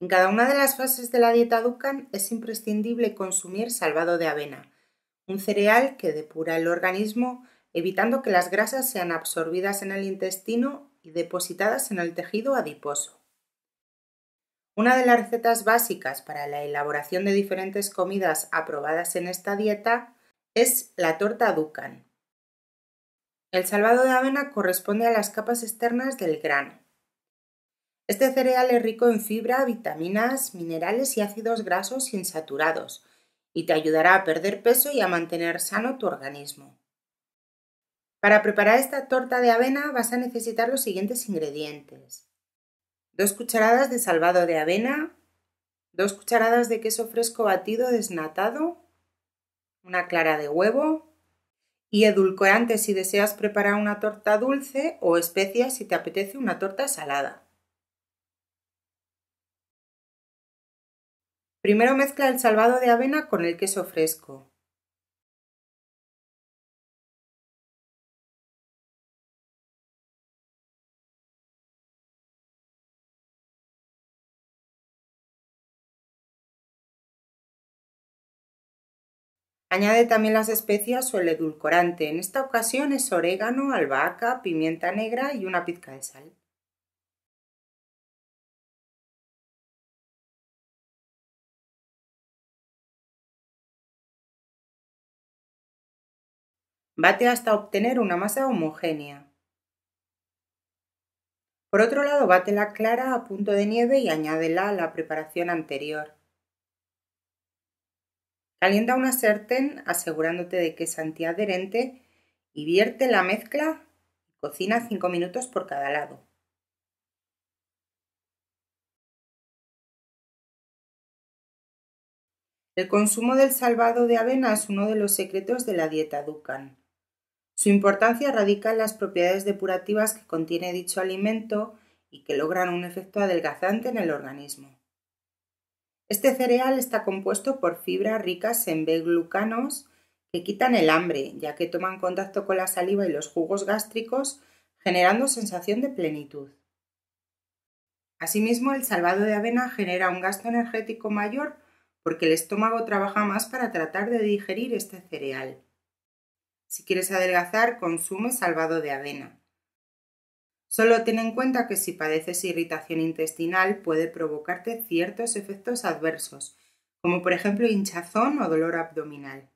En cada una de las fases de la dieta Dukan es imprescindible consumir salvado de avena, un cereal que depura el organismo evitando que las grasas sean absorbidas en el intestino y depositadas en el tejido adiposo. Una de las recetas básicas para la elaboración de diferentes comidas aprobadas en esta dieta es la torta Dukan. El salvado de avena corresponde a las capas externas del grano. Este cereal es rico en fibra, vitaminas, minerales y ácidos grasos insaturados y te ayudará a perder peso y a mantener sano tu organismo. Para preparar esta torta de avena vas a necesitar los siguientes ingredientes. Dos cucharadas de salvado de avena, dos cucharadas de queso fresco batido desnatado, una clara de huevo y edulcorante si deseas preparar una torta dulce o especias si te apetece una torta salada. Primero mezcla el salvado de avena con el queso fresco. Añade también las especias o el edulcorante. En esta ocasión es orégano, albahaca, pimienta negra y una pizca de sal. Bate hasta obtener una masa homogénea. Por otro lado, bate la clara a punto de nieve y añádela a la preparación anterior. Calienta una sartén asegurándote de que es antiadherente y vierte la mezcla y cocina 5 minutos por cada lado. El consumo del salvado de avena es uno de los secretos de la dieta Dukan. Su importancia radica en las propiedades depurativas que contiene dicho alimento y que logran un efecto adelgazante en el organismo. Este cereal está compuesto por fibras ricas en B-glucanos que quitan el hambre, ya que toman contacto con la saliva y los jugos gástricos, generando sensación de plenitud. Asimismo, el salvado de avena genera un gasto energético mayor porque el estómago trabaja más para tratar de digerir este cereal. Si quieres adelgazar, consume salvado de avena. Solo ten en cuenta que si padeces irritación intestinal puede provocarte ciertos efectos adversos, como por ejemplo hinchazón o dolor abdominal.